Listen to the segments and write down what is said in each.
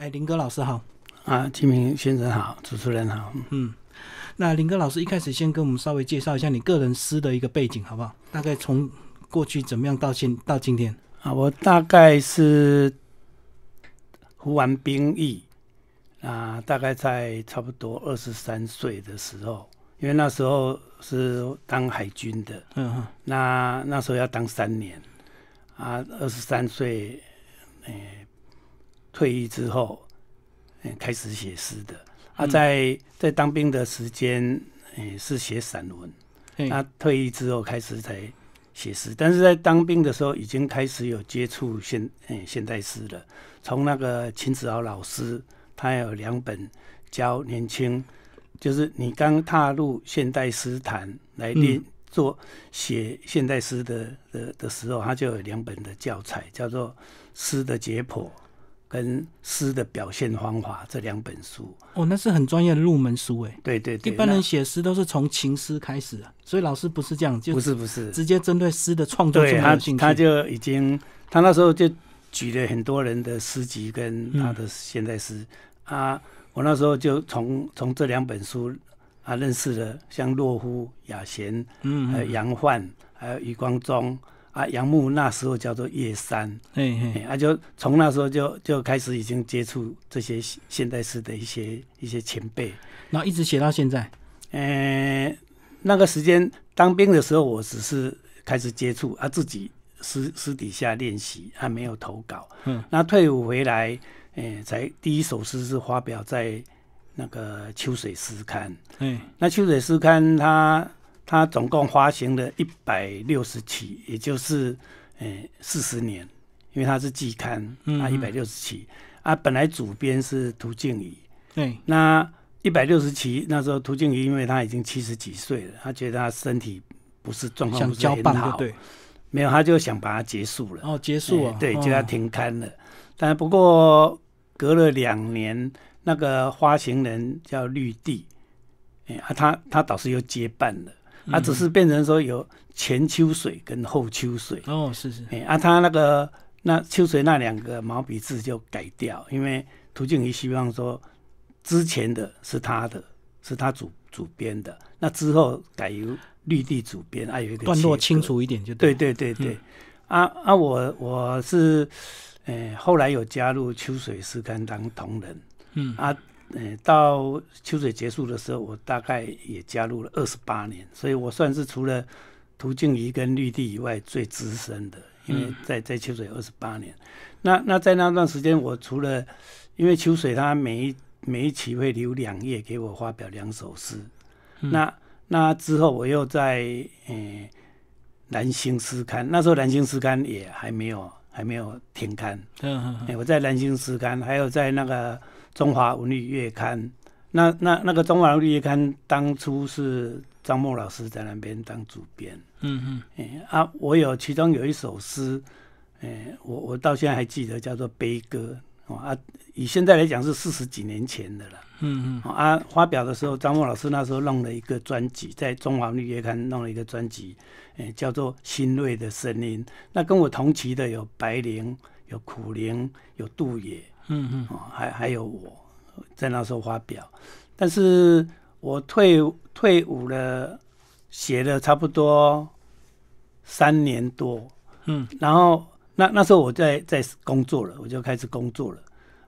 哎，林哥老师好！啊，金明先生好，主持人好。嗯，那林哥老师一开始先跟我们稍微介绍一下你个人诗的一个背景，好不好？大概从过去怎么样到现到今天？啊，我大概是服完兵役啊，大概在差不多二十三岁的时候，因为那时候是当海军的。嗯，哼，那那时候要当三年啊，二十三岁，哎。退役之后，开始写诗的。他在在当兵的时间，是写散文。他退役之后开始才写诗，但是在当兵的时候已经开始有接触现现代诗了。从那个秦子豪老师，他有两本教年轻，就是你刚踏入现代诗坛来练做写现代诗的的的时候，他就有两本的教材，叫做《诗的解剖》。跟诗的表现方法这两本书哦，那是很专业的入门书哎，对对对，一般人写诗都是从情诗开始啊，所以老师不是这样，就不是不是直接针对诗的创作。对，他他就已经，他那时候就举了很多人的诗集跟他的现代诗啊，我那时候就从从这两本书啊认识了像洛夫、雅贤、嗯、杨焕还有余光中。啊，杨牧那时候叫做叶山，哎哎，啊，就从那时候就就开始已经接触这些现代诗的一些一些前辈，然后一直写到现在。呃，那个时间当兵的时候，我只是开始接触，啊自己私私底下练习，还没有投稿。嗯，那退伍回来，哎，才第一首诗是发表在那个《秋水诗刊》。嗯，那《秋水诗刊》它。他总共发行了一百六十期，也就是诶四十年，因为他是季刊，啊一百六十期，啊本来主编是涂静怡，对，那一百六十期那时候涂静怡因为他已经七十几岁了，他觉得他身体不是状况不是很好，对，没有他就想把它结束了，哦结束了，对就要停刊了，但不过隔了两年，那个发行人叫绿地，哎啊他他倒是又接办了。啊，只是变成说有前秋水跟后秋水哦，是是，哎，啊，他那个那秋水那两个毛笔字就改掉，因为涂静怡希望说，之前的是他的，是他主主编的，那之后改由绿地主编啊，有一个段落清楚一点就对对对对，啊啊，我我是，哎，后来有加入秋水诗刊当同仁，嗯啊。到秋水结束的时候，我大概也加入了二十八年，所以我算是除了涂静怡跟绿地以外最资深的，因为在在秋水二十八年。那那在那段时间，我除了因为秋水他每一每一期会留两页给我发表两首诗，那那之后我又在嗯蓝星诗刊，那时候蓝星诗刊也还没有还没有停刊，嗯嗯，我在蓝星诗刊，还有在那个。中华文旅月刊，那那那个中华文旅月刊当初是张默老师在那边当主编，嗯嗯，哎啊，我有其中有一首诗，哎，我我到现在还记得，叫做《悲歌》啊，以现在来讲是四十几年前的了，嗯嗯，啊，发表的时候张默老师那时候弄了一个专辑，在中华文理月刊弄了一个专辑，哎，叫做《新锐的声音》。那跟我同期的有白灵。有苦灵，有杜野，嗯嗯，哦，还还有我在那时候发表，但是我退退伍了，写了差不多三年多，嗯，然后那那时候我在在工作了，我就开始工作了，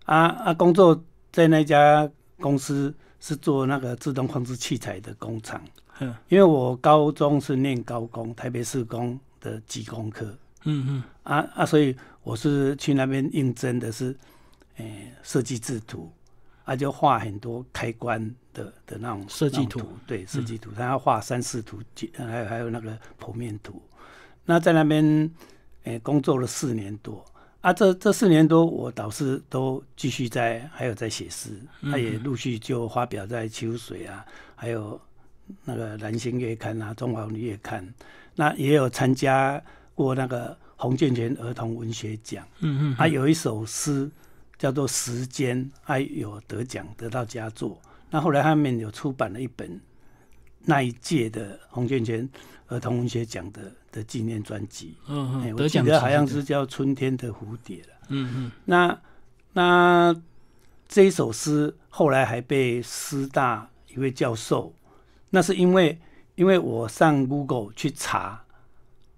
啊啊，工作在那家公司是做那个自动控制器材的工厂，嗯，因为我高中是念高工，台北市工的技工科，嗯嗯，啊啊，所以。我是去那边应征的，是诶设计制图，啊就画很多开关的的那种设计图，对设计图，他要画三视图，还有还有那个剖面图。那在那边诶工作了四年多，啊这这四年多，我导师都继续在还有在写诗，他也陆续就发表在《秋水》啊，还有那个《蓝星》月刊啊，《中华女月刊》，那也有参加过那个。洪建全儿童文学奖，嗯嗯，他有一首诗叫做《时间》，还有得奖得到佳作。那后来他们有出版了一本那一届的洪建全儿童文学奖的的纪念专辑，嗯嗯，我记得好像是叫《春天的蝴蝶》了，嗯嗯。那那这一首诗后来还被师大一位教授，那是因为因为我上 Google 去查。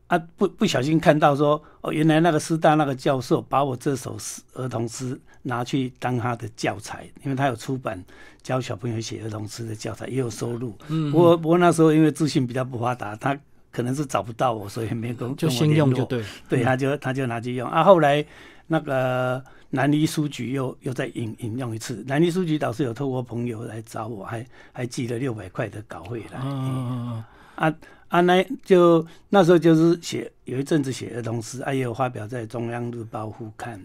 啊，不不小心看到说，哦，原来那个师大那个教授把我这首诗儿童诗拿去当他的教材，因为他有出版教小朋友写儿童诗的教材，也有收入。嗯。不过不过那时候因为资讯比较不发达，他可能是找不到我，所以没跟就先用就对对，他就他就拿去用。啊，后来那个南黎书局又又再引引用一次，南黎书局倒是有透过朋友来找我，还还寄了六百块的稿费来。嗯嗯嗯啊。啊，那就那时候就是写有一阵子写儿童诗，啊，也有发表在中央日报副刊。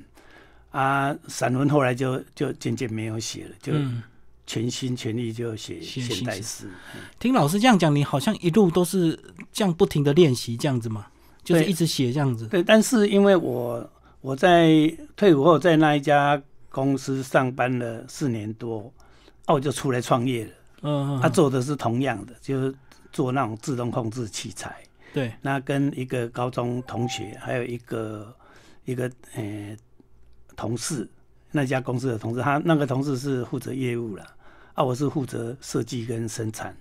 啊，散文后来就就渐渐没有写了，就全心全力就写现代诗。听老师这样讲，你好像一路都是这样不停的练习这样子嘛，就是一直写这样子。对，但是因为我我在退伍后在那一家公司上班了四年多，哦，就出来创业了。嗯嗯，他做的是同样的，就是。做那种自动控制器材，对，那跟一个高中同学，还有一个一个呃同事，那家公司的同事，他那个同事是负责业务了，啊，我是负责设计跟生产，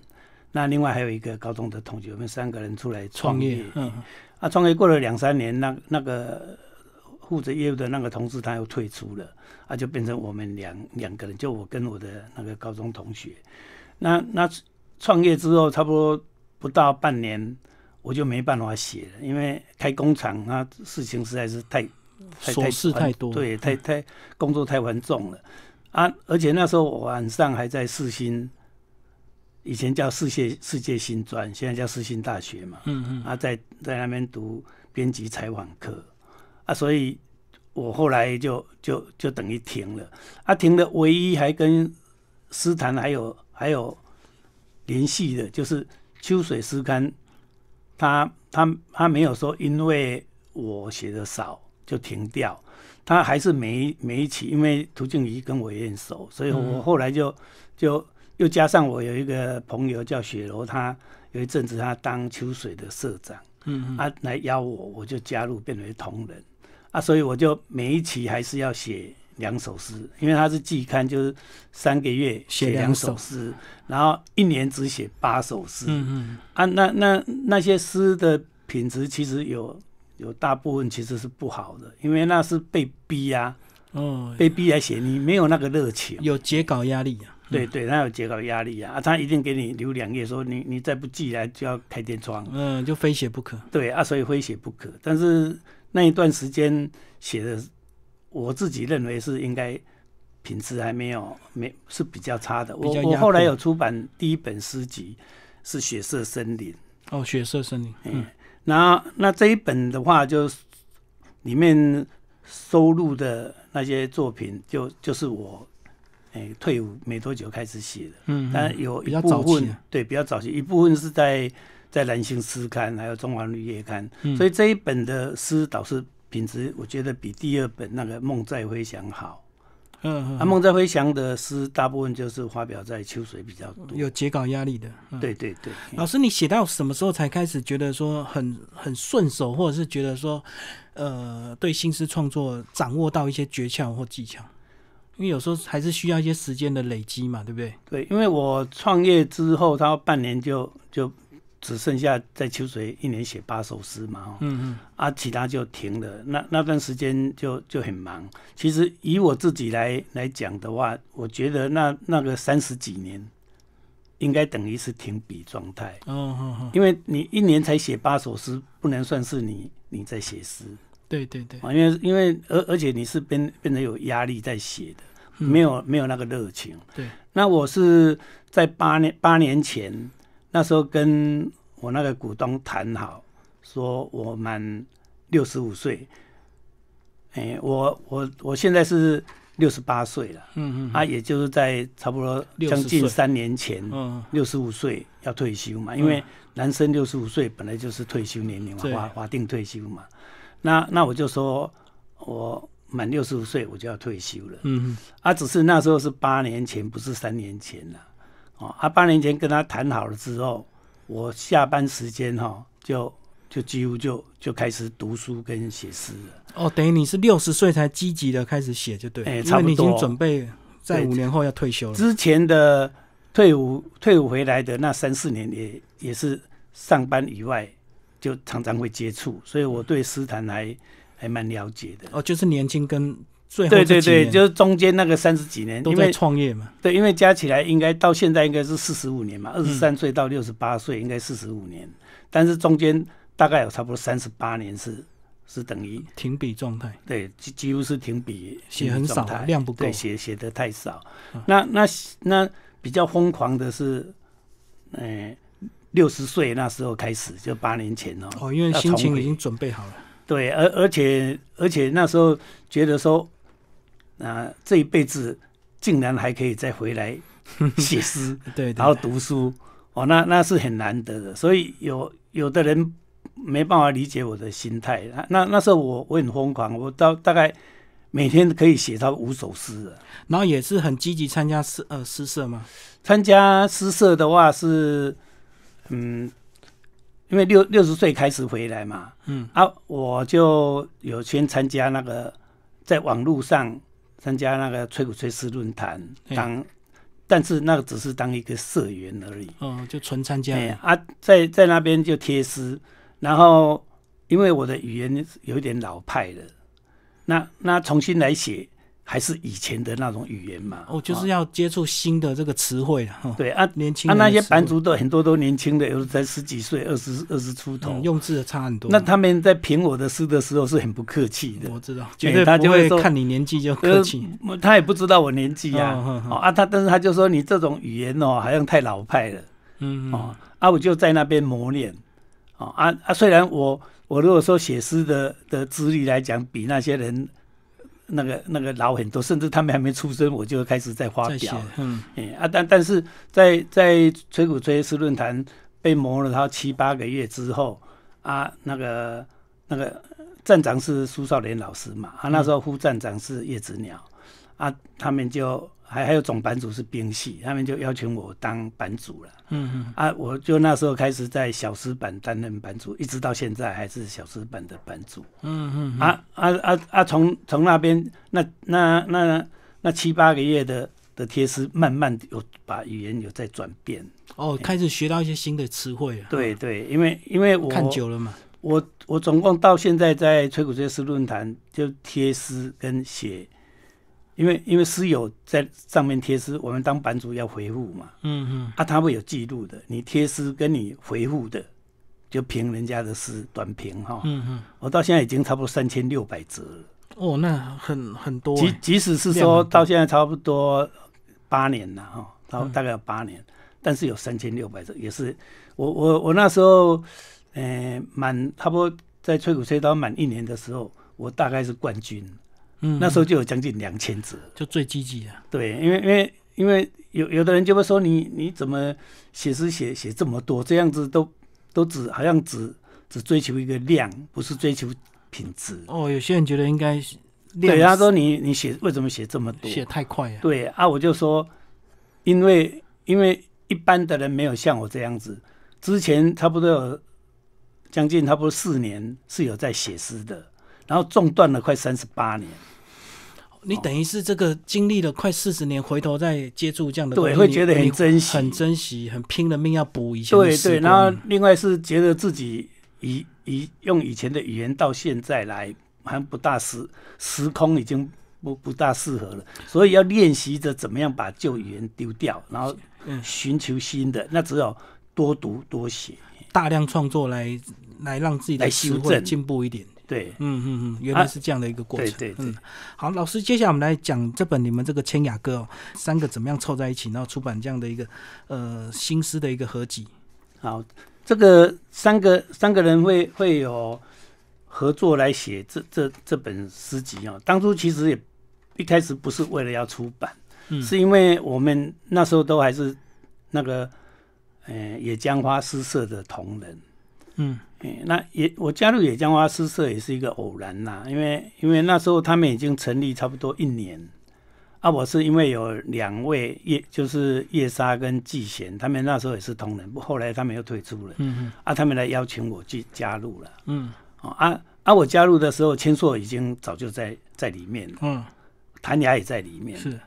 那另外还有一个高中的同学，我们三个人出来创业，嗯，啊，创业过了两三年，那那个负责业务的那个同事他又退出了，啊，就变成我们两两个人，就我跟我的那个高中同学，那那。创业之后，差不多不到半年，我就没办法写了，因为开工厂，那事情实在是太太事太多，对，太太工作太繁重了啊！而且那时候我晚上还在世新，以前叫世界世界新专，现在叫世新大学嘛，嗯嗯，啊，在在那边读编辑采访课啊，所以我后来就就就等于停了啊，停了。唯一还跟斯坦还有还有。联系的就是《秋水诗刊》，他他他没有说因为我写的少就停掉，他还是每每一期。因为涂静怡跟我也很熟，所以我后来就就又加上我有一个朋友叫雪柔，他有一阵子他当秋水的社长，嗯嗯，他来邀我，我就加入，变为同仁啊，所以我就每一期还是要写。两首诗，因为他是季刊，就是三个月写两首诗，然后一年只写八首诗。嗯嗯，啊，那那那些诗的品质其实有有大部分其实是不好的，因为那是被逼呀，哦，被逼来写，你没有那个热情，有截稿压力啊。对对，他有截稿压力呀、啊，他一定给你留两页，说你你再不寄来就要开天窗，嗯，就非写不可。对啊，所以非写不可。但是那一段时间写的。我自己认为是应该品质还没有没是比较差的。我我后来有出版第一本诗集是《血色森林》哦，《血色森林》嗯，那那这一本的话，就里面收录的那些作品，就就是我哎退伍没多久开始写的，嗯，但有一部分对比较早期，一部分是在在《蓝星诗刊》还有《中华绿叶刊》，所以这一本的诗倒是。品质我觉得比第二本那个《梦在飞翔》好。嗯，啊，《梦在飞翔》的诗大部分就是发表在《秋水》比较多。有截稿压力的。对对对。老师，你写到什么时候才开始觉得说很很顺手，或者是觉得说呃对新诗创作掌握到一些诀窍或技巧？因为有时候还是需要一些时间的累积嘛，对不对？对，因为我创业之后，他半年就就。只剩下在秋水一年写八首诗嘛，嗯嗯，啊，其他就停了。那那段时间就就很忙。其实以我自己来来讲的话，我觉得那那个三十几年应该等于是停笔状态。哦哦哦，因为你一年才写八首诗，不能算是你你在写诗。对对对。啊，因为因为而而且你是变变得有压力在写的，没有没有那个热情。对。那我是在八年八年前。那时候跟我那个股东谈好，说我满六十五岁，哎，我我我现在是六十八岁了，嗯嗯，啊，也就是在差不多将近三年前，嗯，六十五岁要退休嘛，因为男生六十五岁本来就是退休年龄，嘛，法定退休嘛，那那我就说我满六十五岁我就要退休了，嗯嗯，啊，只是那时候是八年前，不是三年前了。哦，他八年前跟他谈好了之后，我下班时间哈，就就几乎就就开始读书跟写诗了。哦，等于你是六十岁才积极的开始写，就对，因为你已经准备在五年后要退休了。之前的退伍退伍回来的那三四年，也也是上班以外就常常会接触，所以我对诗坛还还蛮了解的。哦，就是年轻跟。对对对，就是中间那个三十几年都在创业嘛。对，因为加起来应该到现在应该是四十五年嘛，二十三岁到六十八岁应该四十五年，但是中间大概有差不多三十八年是是等于停笔状态，对，几几乎是停笔，写很少，量不够，对，写写的太少。那那那比较疯狂的是，哎，六十岁那时候开始就八年前哦。哦，因为心情已经准备好了，对，而而且而且那时候觉得说。啊，这一辈子竟然还可以再回来 写诗，对，然后读书哦，那那是很难得的。所以有有的人没办法理解我的心态。那那时候我我很疯狂，我到大概每天可以写到五首诗，然后也是很积极参加诗呃诗社嘛。参加诗社的话是嗯，因为六六十岁开始回来嘛，嗯，啊，我就有先参加那个在网络上。参加那个崔古崔斯论坛，当，但是那个只是当一个社员而已，哦，就纯参加。啊，在在那边就贴诗，然后因为我的语言有点老派了，那那重新来写。还是以前的那种语言嘛？哦，就是要接触新的这个词汇。对啊，年轻啊，那些版主都很多都年轻的，有才十几岁，二十二十出头，用字差很多。那他们在评我的诗的时候是很不客气的，我知道，所以他就会看你年纪就客气，他也不知道我年纪啊，啊，他但是他就说你这种语言哦，好像太老派了。嗯啊，我就在那边磨练。啊啊，虽然我我如果说写诗的的资历来讲，比那些人。那个那个老很多，甚至他们还没出生，我就开始在发表。嗯，哎啊，但但是在在吹鼓吹诗论坛被磨了他七八个月之后啊，那个那个站长是苏少廉老师嘛，啊那时候副站长是叶子鸟，啊他们就。还还有总版主是兵系，他们就邀请我当版主了。嗯嗯啊，我就那时候开始在小石板担任版主，一直到现在还是小石板的版主。嗯嗯啊啊啊啊！从从那边那那那那七八个月的的贴诗，慢慢有把语言有在转变。哦，开始学到一些新的词汇。对对，因为因为我看久了嘛。我我总共到现在在吹鼓吹诗论坛就贴诗跟写。因为因为诗友在上面贴诗，我们当版主要回复嘛，嗯嗯，啊，他会有记录的。你贴诗跟你回复的，就评人家的诗，短评哈，嗯嗯。我到现在已经差不多三千六百折了，哦，那很很多。即即使是说到现在差不多八年了哈，到大概八年，但是有三千六百折也是我我我那时候，满差不多在吹鼓吹到满一年的时候，我大概是冠军。嗯，那时候就有将近两千字，就最积极的。对，因为因为因为有有的人就会说你你怎么写诗写写这么多，这样子都都只好像只只追求一个量，不是追求品质。哦，有些人觉得应该对，他说你你写为什么写这么多？写太快了。对啊，我就说，因为因为一般的人没有像我这样子，之前差不多有将近差不多四年是有在写诗的。然后中断了快三十八年，你等于是这个经历了快四十年，回头再接触这样的，对，会觉得很珍惜，很珍惜，很拼了命要补一下。对对。然后另外是觉得自己以以用以前的语言到现在来还不大时时空已经不不大适合了，所以要练习着怎么样把旧语言丢掉，然后寻求新的。那只有多读多写，大量创作来来让自己的来修正进步一点。对，嗯嗯嗯，原来是这样的一个过程。对对好，老师，接下来我们来讲这本你们这个千雅歌》哦，三个怎么样凑在一起，然后出版这样的一个呃新诗的一个合集。好，这个三个三个人会会有合作来写这这这本诗集啊。当初其实也一开始不是为了要出版，是因为我们那时候都还是那个嗯野江花诗社的同仁。嗯。那也我加入野江花诗社也是一个偶然呐，因为因为那时候他们已经成立差不多一年，啊，我是因为有两位叶，就是叶莎跟季贤，他们那时候也是同仁，后来他们又退出了，嗯嗯，啊，他们来邀请我去加入了，嗯，啊啊，我加入的时候千硕已经早就在在里面了，嗯，谭雅也在里面，是，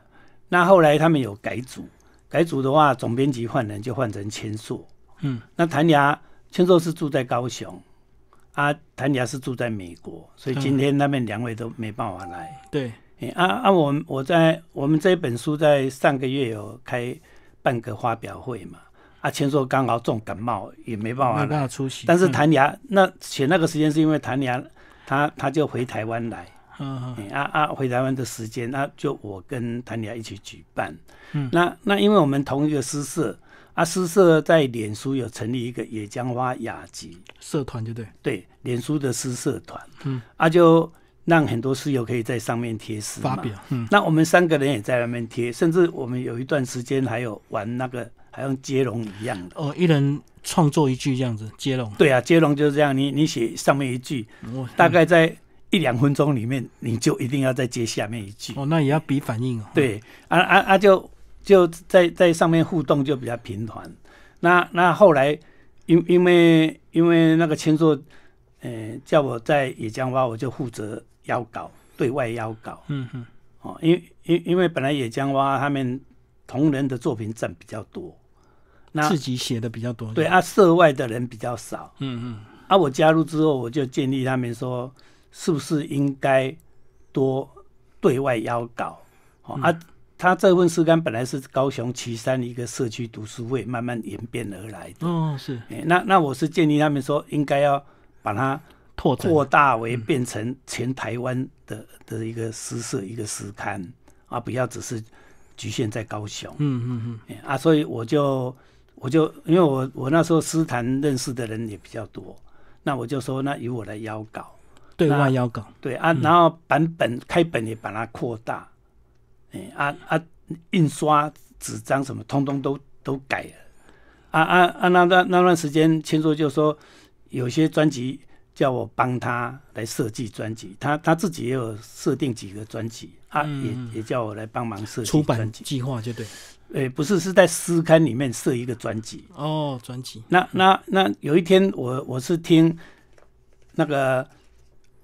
那后来他们有改组，改组的话，总编辑换人就换成千硕，嗯，那谭雅。千硕是住在高雄，阿谭雅是住在美国，所以今天那们两位都没办法来。对，啊啊我我在我们这本书在上个月有开半个发表会嘛，阿千硕刚好重感冒，也没办法，没法出席。但是谭雅那写那个时间是因为谭雅他他就回台湾来，嗯，啊啊！回台湾的时间那就我跟谭雅一起举办。嗯，那那因为我们同一个诗社。啊，诗社在脸书有成立一个野江花雅集社团，就对，对，脸书的诗社团，嗯，啊，就让很多诗友可以在上面贴诗发表。嗯，那我们三个人也在外面贴，甚至我们有一段时间还有玩那个，还用接龙一样的哦，一人创作一句这样子，接龙。对啊，接龙就是这样，你你写上面一句，大概在一两分钟里面，你就一定要再接下面一句。哦，那也要比反应哦。对，啊啊啊就。就在在上面互动就比较频繁。那那后来，因因为因为那个签作，嗯，叫我在野江花，我就负责邀稿，对外邀稿。嗯哼，哦，因为因因为本来野江花他们同人的作品占比较多，那自己写的比较多。对啊，涉外的人比较少。嗯嗯。啊，我加入之后，我就建议他们说，是不是应该多对外邀稿？哦、啊。他这份诗刊本来是高雄旗山一个社区读书会慢慢演变而来的。哦，是。那那我是建议他们说，应该要把它拓扩大为变成全台湾的的一个诗社一个诗刊，啊，不要只是局限在高雄。嗯嗯嗯。啊，所以我就我就因为我我那时候诗坛认识的人也比较多，那我就说，那由我来邀稿，对外邀稿。对啊，然后版本开本也把它扩大。哎啊啊！印刷纸张什么，通通都都改了。啊啊啊！那那那段时间，听说就说有些专辑叫我帮他来设计专辑，他他自己也有设定几个专辑，他也也叫我来帮忙设计出版计划，就对。哎，不是，是在诗刊里面设一个专辑哦，专辑。那那那有一天，我我是听那个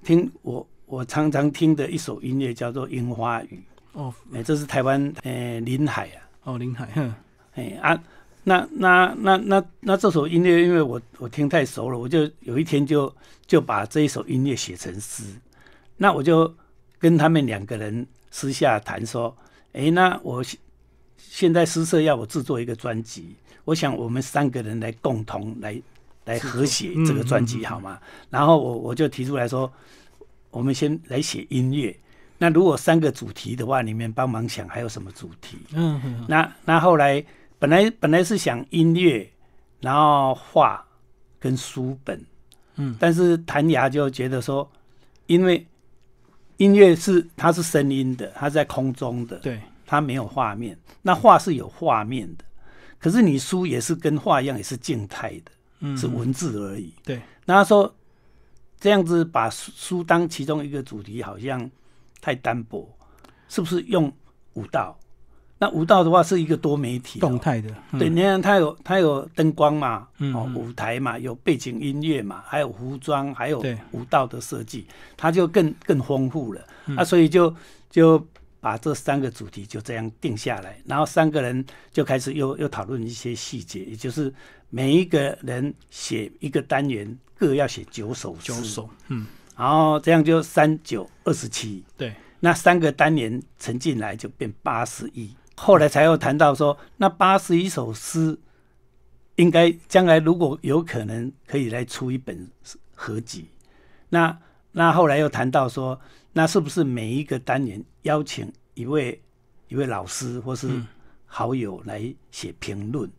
听我我常常听的一首音乐，叫做《樱花雨》。哦，哎，这是台湾，哎，林海啊。哦，林海，哼，哎啊，那那那那那这首音乐，因为我我听太熟了，我就有一天就就把这一首音乐写成诗。那我就跟他们两个人私下谈说，哎，那我现现在诗社要我制作一个专辑，我想我们三个人来共同来来合写这个专辑，好吗？然后我我就提出来说，我们先来写音乐。那如果三个主题的话，你们帮忙想还有什么主题？嗯，那那后来本来本来是想音乐，然后画跟书本，嗯，但是谭牙就觉得说，因为音乐是它是声音的，它在空中的，对，它没有画面。那画是有画面的，可是你书也是跟画一样，也是静态的，嗯，是文字而已。对，那他说这样子把书当其中一个主题，好像。太单薄，是不是用舞蹈？那舞蹈的话是一个多媒体、动态的。对，你看它有它有灯光嘛，哦，舞台嘛，有背景音乐嘛，还有服装，还有舞蹈的设计，它就更更丰富了啊！所以就就把这三个主题就这样定下来，然后三个人就开始又又讨论一些细节，也就是每一个人写一个单元，各要写九首九首，嗯。然后这样就三九二十七，对，那三个单元沉进来就变八十一。后来才又谈到说，那八十一首诗应该将来如果有可能可以来出一本合集。那那后来又谈到说，那是不是每一个单元邀请一位一位老师或是好友来写评论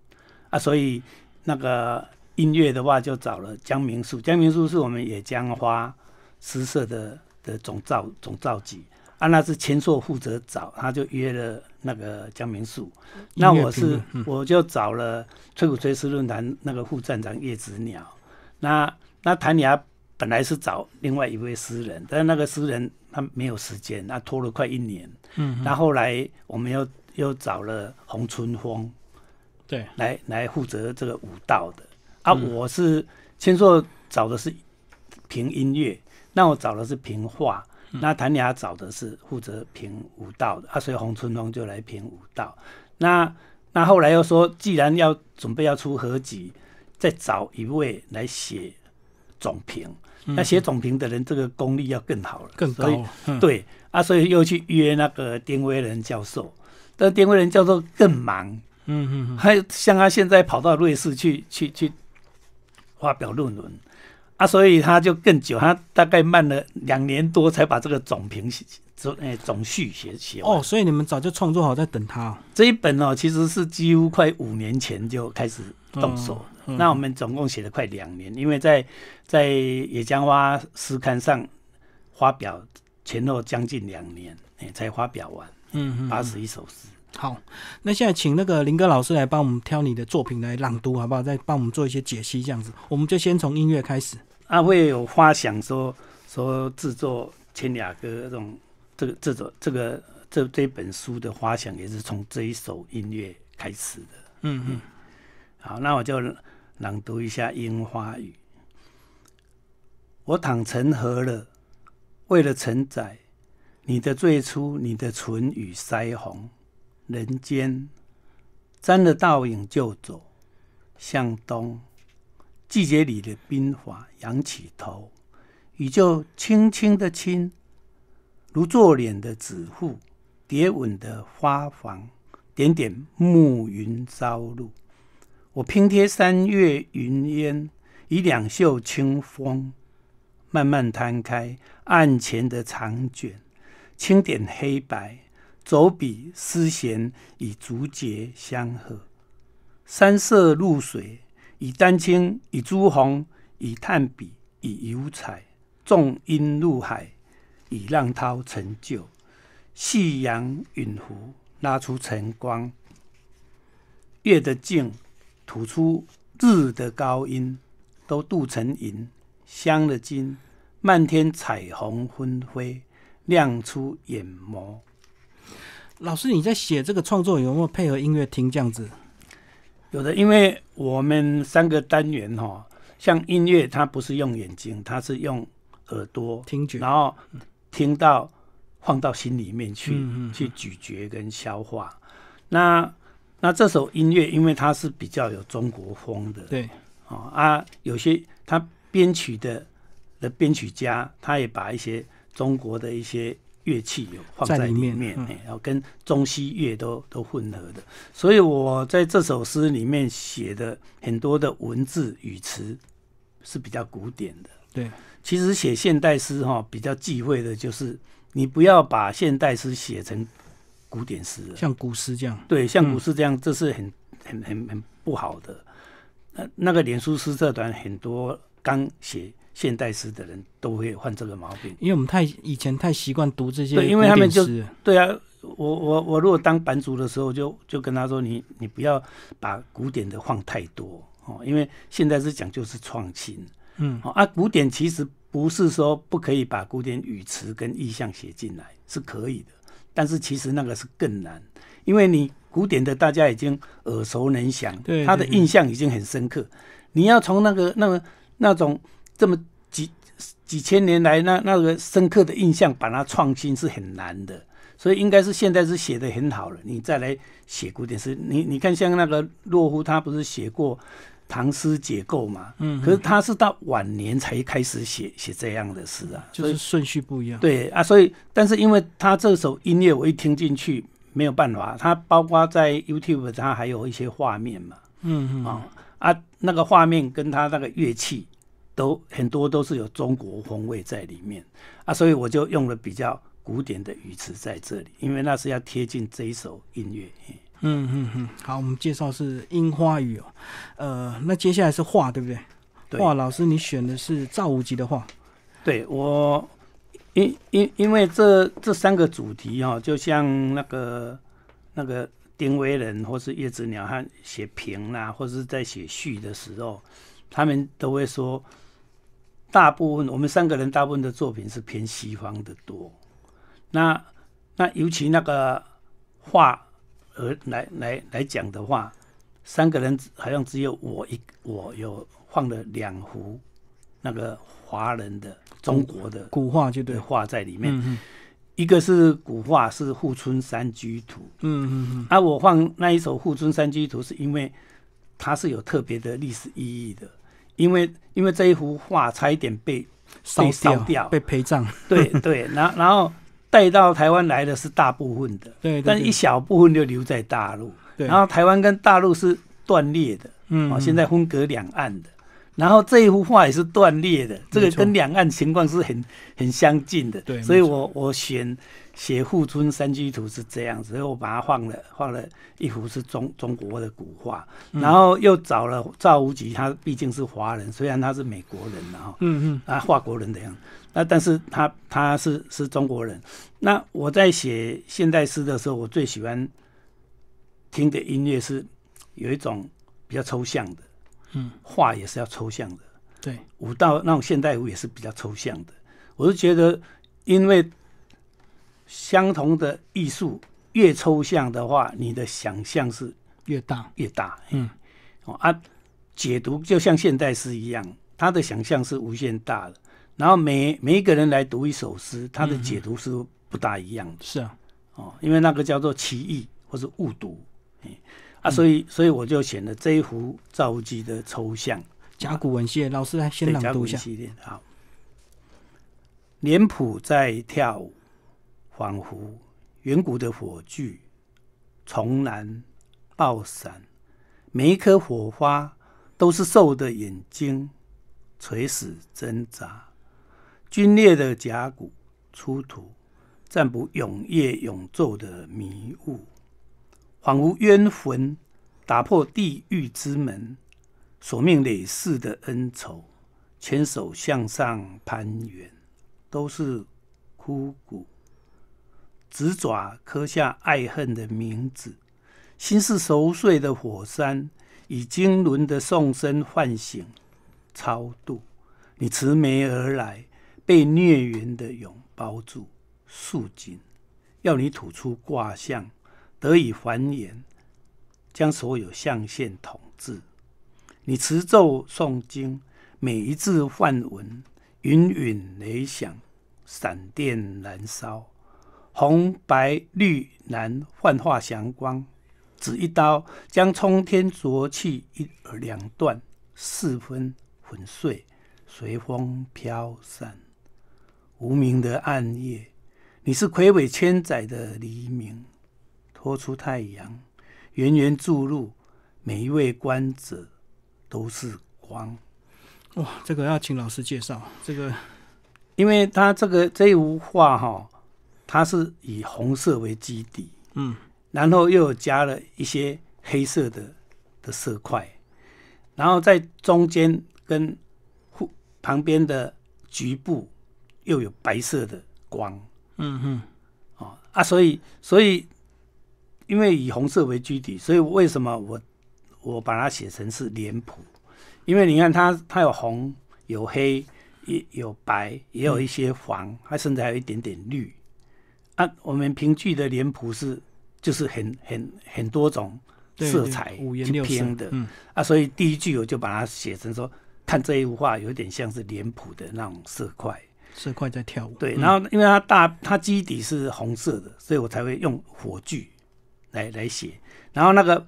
啊？所以那个音乐的话就找了江明树，江明树是我们野江花。诗社的的总召总召集，啊，那是千硕负责找，他就约了那个江明树。那我是我就找了翠谷吹诗论坛那个副站长叶子鸟。那那谭雅本来是找另外一位诗人，但那个诗人他没有时间，那拖了快一年。嗯。那后来我们又又找了洪春风，对，来来负责这个舞蹈的。啊，我是千硕找的是凭音乐。那我找的是评画，那谭雅找的是负责评武道的，啊，所以洪春龙就来评武道。那那后来又说，既然要准备要出合集，再找一位来写总评。那写总评的人，这个功力要更好了，更高。对，啊，所以又去约那个丁威仁教授，但丁威仁教授更忙。嗯嗯还像他现在跑到瑞士去去去发表论文。啊，所以他就更久，他大概慢了两年多才把这个总评写总哎总序写写哦，所以你们早就创作好在等他哦、这一本哦，其实是几乎快五年前就开始动手。那我们总共写了快两年，因为在在野江花诗刊上发表前后将近两年，哎，才发表完。嗯嗯，八十一首诗。好，那现在请那个林哥老师来帮我们挑你的作品来朗读好不好？再帮我们做一些解析，这样子我们就先从音乐开始。啊，会有花想说说制作《千雅歌》这种，这个这种这个这这本书的花想也是从这一首音乐开始的。嗯嗯，好，那我就朗读一下《樱花雨》。我躺成河了，为了承载你的最初，你的唇与腮红，人间沾了倒影就走，向东。季节里的冰法仰起头，你就轻轻的亲，如做脸的指腹，蝶吻的花房，点点暮云朝露。我拼贴三月云烟，以两袖清风，慢慢摊开案前的长卷，轻点黑白，走笔丝弦，与竹节相和，山色露水。以丹青，以朱红，以炭笔，以油彩，重音入海，以浪涛成就。夕阳陨湖，拉出晨光；月的静，吐出日的高音，都镀成银。香了金，漫天彩虹纷飞，亮出眼眸。老师，你在写这个创作，有没有配合音乐厅这样子？有的，因为我们三个单元哈，像音乐，它不是用眼睛，它是用耳朵听觉，然后听到放到心里面去，去咀嚼跟消化。那那这首音乐，因为它是比较有中国风的，对，啊，有些它编曲的的编曲家，他也把一些中国的一些。乐器有放在里面，然后跟中西乐都都混合的，所以我在这首诗里面写的很多的文字语词是比较古典的。对，其实写现代诗哈，比较忌讳的就是你不要把现代诗写成古典诗，像古诗这样。对，像古诗这样，这是很很很很不好的。那那个连书诗这段很多刚写。现代诗的人都会犯这个毛病，因为我们太以前太习惯读这些。对，因为他们就对啊，我我我如果当版主的时候，就就跟他说，你你不要把古典的放太多哦，因为现在是讲究是创新。嗯，啊，古典其实不是说不可以把古典语词跟意象写进来，是可以的，但是其实那个是更难，因为你古典的大家已经耳熟能详，他的印象已经很深刻，你要从那个那个那种。这么几几千年来，那那个深刻的印象，把它创新是很难的，所以应该是现在是写的很好了。你再来写古典诗，你你看像那个洛夫，他不是写过唐诗结构嘛？嗯，可是他是到晚年才开始写写这样的诗啊，就是顺序不一样。对啊，所以但是因为他这首音乐，我一听进去没有办法，他包括在 YouTube 他还有一些画面嘛，嗯嗯。啊，那个画面跟他那个乐器。都很多都是有中国风味在里面啊，所以我就用了比较古典的语词在这里，因为那是要贴近这一首音乐。嗯嗯嗯，好，我们介绍是樱花语哦，呃，那接下来是画，对不对？画老师，你选的是赵无极的画。对，我因因因为这这三个主题哈，就像那个那个丁威人或是叶子鸟，他写评啦，或是在写序的时候，他们都会说。大部分我们三个人大部分的作品是偏西方的多，那那尤其那个画而来来来讲的话，三个人好像只有我一我有放了两幅那个华人的中国的古画就对画在里面，一个是古画是《富春山居图》，嗯嗯嗯，而我放那一首《富春山居图》是因为它是有特别的历史意义的。因为因为这一幅画差一点被烧掉，被陪葬。对对，然后然后带到台湾来的是大部分的，对，但是一小部分就留在大陆。对，然后台湾跟大陆是断裂的，嗯，现在分隔两岸的。然后这一幅画也是断裂的，这个跟两岸情况是很很相近的。对，所以我我选写《富春山居图》是这样子，所以我把它放了，画了一幅是中中国的古画，然后又找了赵无极，他毕竟是华人，虽然他是美国人然后嗯嗯，啊，法国人的样，那但是他他是是中国人。那我在写现代诗的时候，我最喜欢听的音乐是有一种比较抽象的。嗯，画也是要抽象的。对，舞蹈那种现代舞也是比较抽象的。我是觉得，因为相同的艺术越抽象的话，你的想象是越大越大。嗯，哦啊，解读就像现代诗一样，他的想象是无限大的。然后每每一个人来读一首诗，他的解读是不大一样的。是啊，哦，因为那个叫做歧义或是误读。啊，所以，所以我就选了这一幅造句的抽象甲骨文系列。老师来先朗读一下。甲系列好。脸谱在跳舞，仿佛远古的火炬重燃爆闪。每一颗火花都是兽的眼睛，垂死挣扎。皲裂的甲骨出土，占卜永夜永昼的迷雾。恍如冤魂打破地狱之门，所命累世的恩仇，牵手向上攀援，都是枯骨，紫爪刻下爱恨的名字，心似熟睡的火山，以经纶的颂声唤醒超度。你持眉而来，被孽缘的蛹包住束紧，要你吐出卦象。得以繁衍，将所有象限统治。你持咒诵经，每一字梵文，云云雷响，闪电燃烧，红白绿蓝幻化祥光。指一刀，将冲天浊气一两段四分粉碎，随风飘散。无名的暗夜，你是魁伟千载的黎明。托出太阳，源源注入每一位观者都是光。哇，这个要请老师介绍这个，因为他这个这幅画哈，它是以红色为基底，嗯，然后又有加了一些黑色的的色块，然后在中间跟旁边的局部又有白色的光，嗯哼，哦啊，所以所以。因为以红色为基底，所以为什么我我把它写成是脸谱？因为你看它，它有红、有黑、也有白，也有一些黄，它甚至还有一点点绿。啊，我们评剧的脸谱是就是很很很多种色彩、五颜六色的。啊，所以第一句我就把它写成说，看这一幅画有点像是脸谱的那种色块，色块在跳舞。对，然后因为它大，它基底是红色的，所以我才会用火炬。来来写，然后那个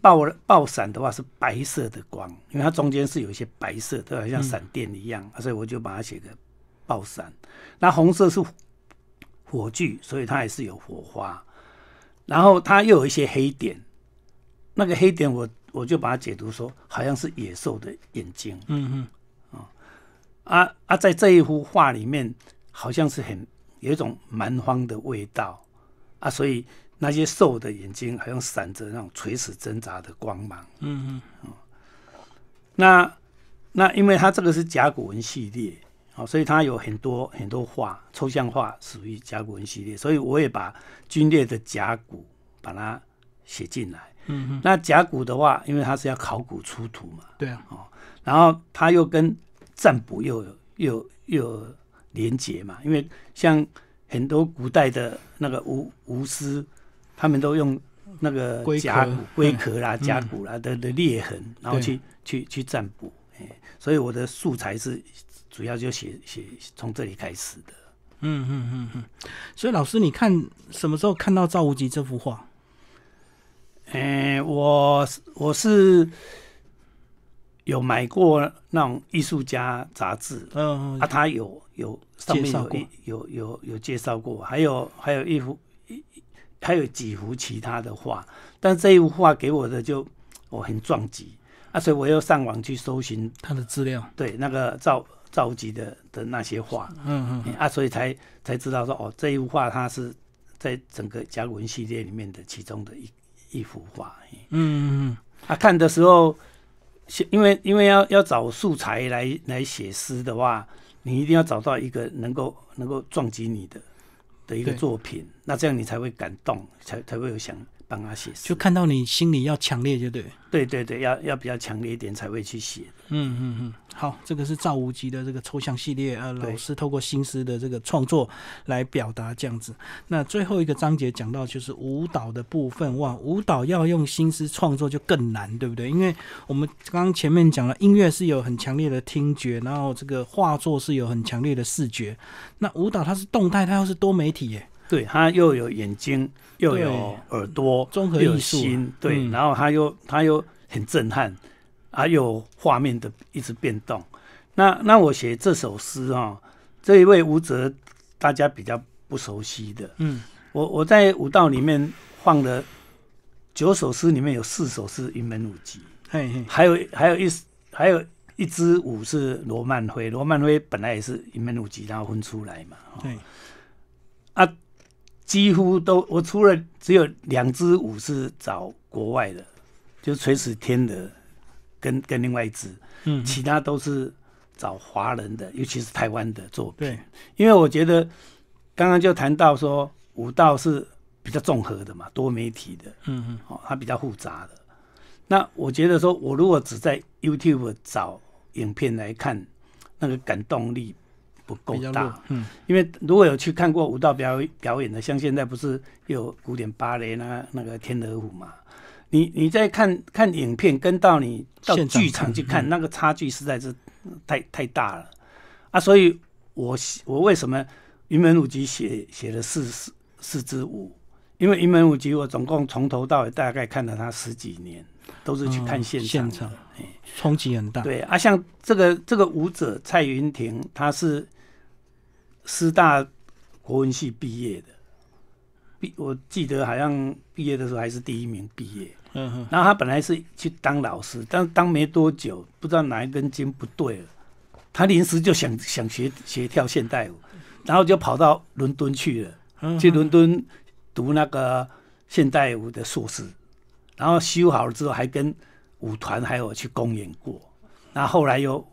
爆爆闪的话是白色的光，因为它中间是有一些白色，对吧？像闪电一样，所以我就把它写个爆闪。那红色是火炬，所以它也是有火花，然后它又有一些黑点。那个黑点，我我就把它解读说，好像是野兽的眼睛。嗯嗯，啊啊，在这一幅画里面，好像是很有一种蛮荒的味道啊，所以。那些瘦的眼睛，好像闪着那种垂死挣扎的光芒。嗯嗯，那那，因为它这个是甲骨文系列，哦，所以它有很多很多画，抽象画属于甲骨文系列，所以我也把军列的甲骨把它写进来。嗯，那甲骨的话，因为它是要考古出土嘛，对啊，哦，然后它又跟占卜又有又又连结嘛，因为像很多古代的那个巫巫师。他们都用那个龟壳、龟壳啦、甲骨啦的的裂痕，然后去去去占卜。哎，所以我的素材是主要就写写从这里开始的。嗯嗯嗯嗯。所以老师，你看什么时候看到赵无极这幅画？嗯，我我是有买过那种艺术家杂志。嗯，啊，他有有上面有有有有介绍过，还有还有一幅还有几幅其他的画，但这一幅画给我的就我很撞击啊，所以我又上网去搜寻他的资料，对那个赵赵无极的的那些画，嗯嗯啊，所以才才知道说哦，这一幅画它是在整个《甲骨文》系列里面的其中的一一幅画，嗯嗯嗯，啊，看的时候，写因为因为要要找素材来来写诗的话，你一定要找到一个能够能够撞击你的。的一个作品，那这样你才会感动，才才会有想。就看到你心里要强烈就对，对对对，要要比较强烈一点才会去写。嗯嗯嗯，好，这个是赵无极的这个抽象系列啊，老师透过心思的这个创作来表达这样子。那最后一个章节讲到就是舞蹈的部分哇，舞蹈要用心思创作就更难，对不对？因为我们刚刚前面讲了，音乐是有很强烈的听觉，然后这个画作是有很强烈的视觉，那舞蹈它是动态，它又是多媒体耶。对他又有眼睛，又有耳朵，综合艺对，然后他又他又很震撼，还有画面的一直变动。那那我写这首诗啊，这一位舞者大家比较不熟悉的，嗯，我我在舞道里面放的九首诗里面有四首是云门舞集，还有还有一还有一支舞是罗曼菲，罗曼菲本来也是云门舞集，然后分出来嘛，对，啊。几乎都我除了只有两支舞是找国外的，就垂死天鹅跟跟另外一支，嗯，其他都是找华人的，尤其是台湾的作品。对，因为我觉得刚刚就谈到说，舞蹈是比较综合的嘛，多媒体的，嗯嗯，哦，它比较复杂的。那我觉得说，我如果只在 YouTube 找影片来看，那个感动力。不够大，嗯，因为如果有去看过舞蹈表表演的，像现在不是有古典芭蕾那那个天鹅舞嘛，你你在看看影片，跟到你到剧场去看，那个差距实在是太太大了啊！所以我我为什么云门舞集写写了四四四支舞，因为云门舞集我总共从头到尾大概看了他十几年，都是去看现场，现场，冲击很大。对啊，像这个这个舞者蔡云婷，他是。师大国文系毕业的，毕我记得好像毕业的时候还是第一名毕业。嗯哼。然后他本来是去当老师，但当没多久，不知道哪一根筋不对了，他临时就想想学学跳现代舞，然后就跑到伦敦去了，去伦敦读那个现代舞的硕士，然后修好了之后，还跟舞团还有去公演过，那后来又。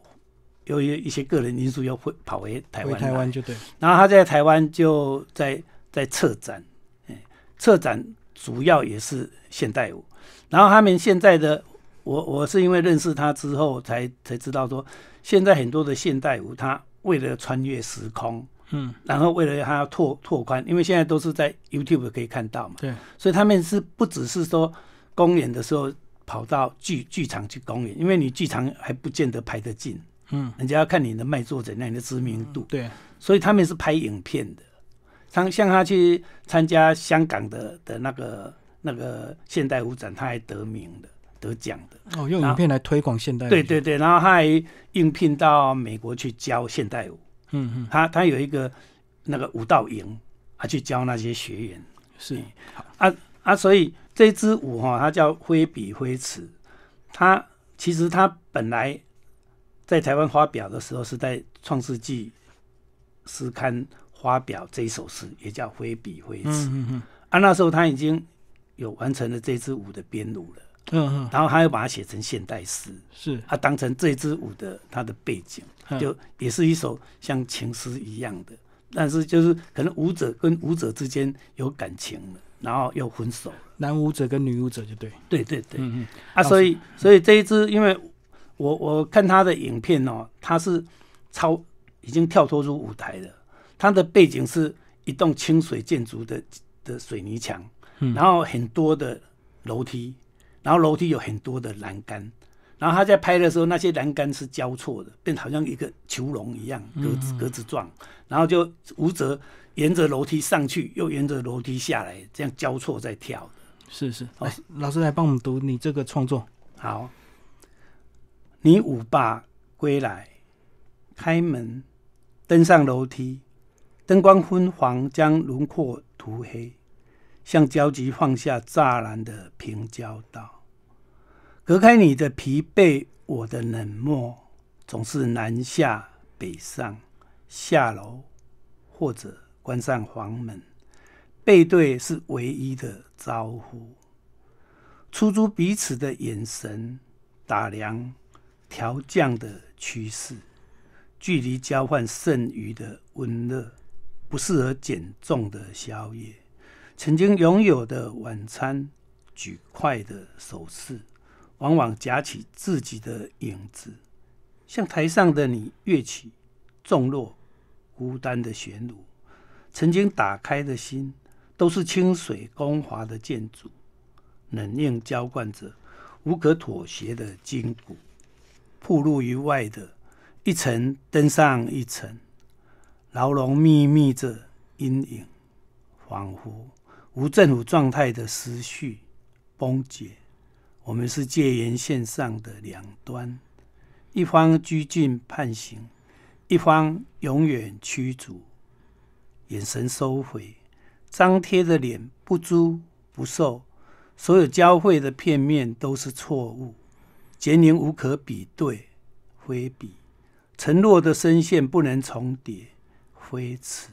由于一些个人因素，又会跑回台湾。台湾就对。然后他在台湾就在在策展，哎，策展主要也是现代舞。然后他们现在的，我我是因为认识他之后，才才知道说，现在很多的现代舞，他为了穿越时空，嗯，然后为了他拓拓宽，因为现在都是在 YouTube 可以看到嘛，对。所以他们是不只是说公演的时候跑到剧剧场去公演，因为你剧场还不见得排得进。嗯，人家要看你的卖座怎样，你的知名度。对，所以他们是拍影片的。他像他去参加香港的的那个那个现代舞展，他还得名的，得奖的。哦，用影片来推广现代舞。对对对，然后他还应聘到美国去教现代舞。嗯嗯，他他有一个那个舞蹈营，他去教那些学员。是，啊啊，所以这支舞哈，它叫挥笔挥词。它其实它本来。在台湾发表的时候，是在《创世纪》诗刊发表这一首诗，也叫《挥笔挥词》。嗯嗯嗯。啊，那时候他已经有完成了这支舞的编舞了。嗯嗯。然后他又把它写成现代诗，是他当成这支舞的它的背景，就也是一首像情诗一样的，但是就是可能舞者跟舞者之间有感情了，然后又分手了。男舞者跟女舞者就对。对对对。嗯。啊，所以所以这一支因为。我我看他的影片哦，他是超已经跳脱出舞台了。他的背景是一栋清水建筑的的水泥墙，然后很多的楼梯，然后楼梯有很多的栏杆，然后他在拍的时候，那些栏杆是交错的，变好像一个囚笼一样，格子格子状，然后就吴哲沿着楼梯上去，又沿着楼梯下来，这样交错在跳。是是，老师来帮我们读你这个创作，好。你舞罢归来，开门，登上楼梯，灯光昏黄，将轮廓涂黑，像焦急放下栅栏的平交道，隔开你的疲惫，我的冷漠，总是南下北上，下楼或者关上房门，背对是唯一的招呼，出租彼此的眼神打量。调降的趋势，距离交换剩余的温热，不适合减重的宵夜，曾经拥有的晚餐，举筷的手势，往往夹起自己的影子，像台上的你跃起、重落、孤单的旋舞，曾经打开的心，都是清水光滑的建筑，冷硬浇灌着无可妥协的筋骨。暴露于外的一层，登上一层，牢笼密密着阴影，仿佛无政府状态的思绪崩解。我们是戒严线上的两端，一方拘禁判刑，一方永远驱逐。眼神收回，张贴的脸不租不受，所有交汇的片面都是错误。杰宁无可比对，非彼；承诺的声线不能重叠，非此。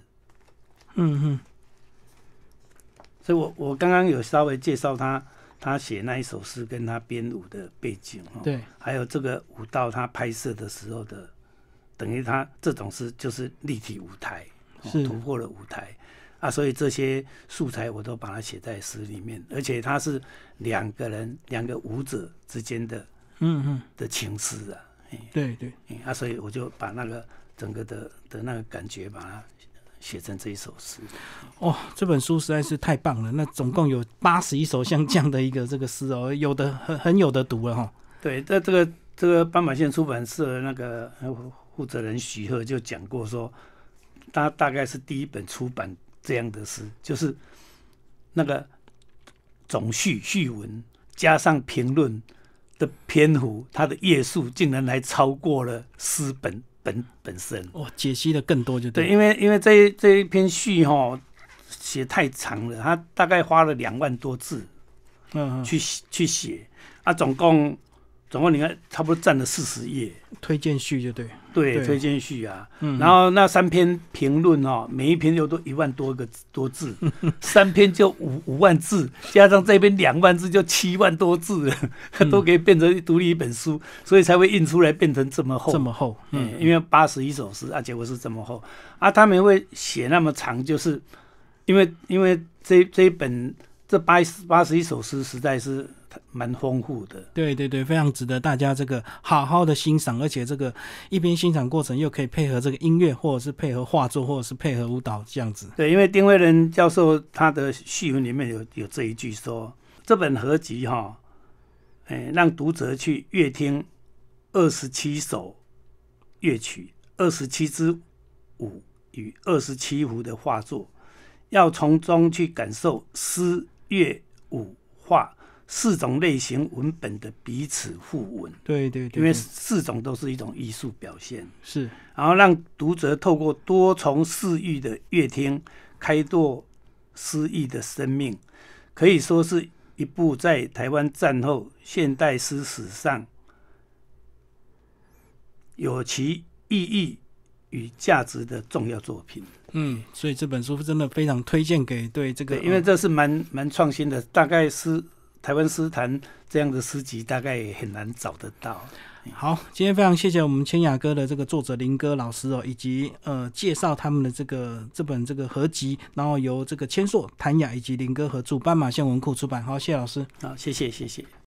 嗯哼。所以我我刚刚有稍微介绍他，他写那一首诗跟他编舞的背景哈。对。还有这个舞蹈，他拍摄的时候的，等于他这种是就是立体舞台，是突破了舞台啊。所以这些素材我都把它写在诗里面，而且他是两个人，两个舞者之间的。嗯哼的情思啊，对对，啊，所以我就把那个整个的的那个感觉，把它写成这一首诗。哇，这本书实在是太棒了！那总共有八十一首像这样的一个这个诗哦，有的很很有的读了哈。对，那这个这个斑马线出版社那个负责人许鹤就讲过说，他大概是第一本出版这样的诗，就是那个总序序文加上评论。的篇幅，它的页数竟然还超过了诗本本本身哦，解析的更多就对，因为因为这这一篇序哈写太长了，他大概花了两万多字，嗯，去去写啊，总共。总共你看，差不多占了四十页推荐序就对，对推荐序啊，然后那三篇评论哦，每一篇又都一万多个多字，三篇就五五万字，加上这边两万字，就七万多字了，都可以变成独立一本书，所以才会印出来变成这么厚。这么厚，嗯，因为八十一首诗啊，结果是这么厚啊。他们会写那么长，就是因为因为这这一本这八八十一首诗实在是。蛮丰富的，对对对，非常值得大家这个好好的欣赏，而且这个一边欣赏过程又可以配合这个音乐，或者是配合画作，或者是配合舞蹈这样子。对，因为丁威仁教授他的序文里面有有这一句说：这本合集哈，哎，让读者去阅听二十七首乐曲、二十七支舞与二十七幅的画作，要从中去感受诗、乐、舞、画。四种类型文本的彼此互文，对对对，因为四种都是一种艺术表现，是。然后让读者透过多重视域的乐听，开拓诗意的生命，可以说是一部在台湾战后现代诗史上有其意义与价值的重要作品。嗯，所以这本书真的非常推荐给对这个，因为这是蛮蛮创新的，大概是。台湾诗坛这样的诗集大概很难找得到。好，今天非常谢谢我们千雅哥的这个作者林哥老师哦，以及呃介绍他们的这个这本这个合集，然后由这个千硕、谭雅以及林哥合著，斑马线文库出版。好，谢老师。好，谢谢，谢谢。